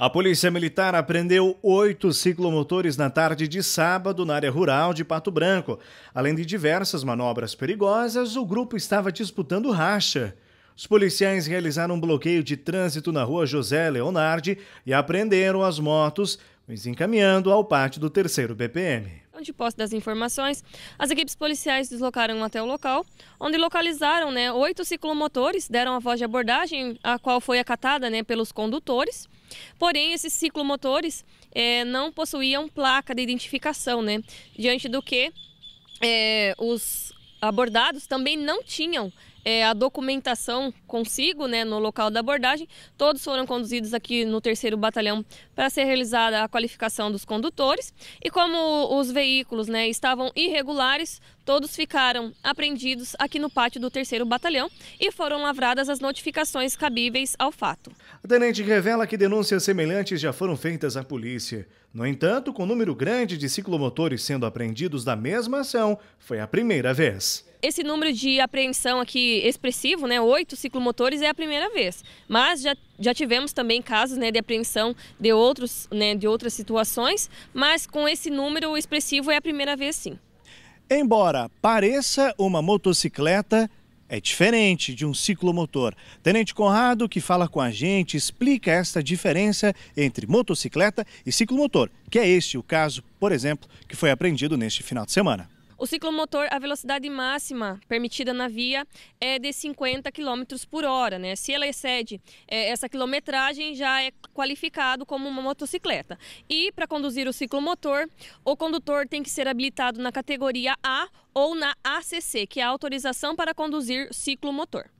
A Polícia Militar apreendeu oito ciclomotores na tarde de sábado na área rural de Pato Branco. Além de diversas manobras perigosas, o grupo estava disputando racha. Os policiais realizaram um bloqueio de trânsito na rua José Leonardi e apreenderam as motos, os encaminhando ao pátio do terceiro BPM de posse das informações, as equipes policiais deslocaram até o local, onde localizaram né, oito ciclomotores, deram a voz de abordagem, a qual foi acatada né, pelos condutores. Porém, esses ciclomotores é, não possuíam placa de identificação, né, diante do que é, os abordados também não tinham é, a documentação consigo, né, no local da abordagem. Todos foram conduzidos aqui no terceiro batalhão para ser realizada a qualificação dos condutores. E como os veículos, né, estavam irregulares, todos ficaram apreendidos aqui no pátio do terceiro batalhão e foram lavradas as notificações cabíveis ao fato. A tenente revela que denúncias semelhantes já foram feitas à polícia. No entanto, com um número grande de ciclomotores sendo apreendidos da mesma ação, foi a primeira vez. Esse número de apreensão aqui expressivo, né, oito ciclomotores, é a primeira vez. Mas já, já tivemos também casos né, de apreensão de, outros, né, de outras situações, mas com esse número expressivo é a primeira vez sim. Embora pareça uma motocicleta, é diferente de um ciclomotor. Tenente Conrado, que fala com a gente, explica esta diferença entre motocicleta e ciclomotor, que é este o caso, por exemplo, que foi apreendido neste final de semana. O ciclomotor, a velocidade máxima permitida na via é de 50 km por hora, né? Se ela excede é, essa quilometragem, já é qualificado como uma motocicleta. E para conduzir o ciclomotor, o condutor tem que ser habilitado na categoria A ou na ACC, que é a autorização para conduzir ciclomotor.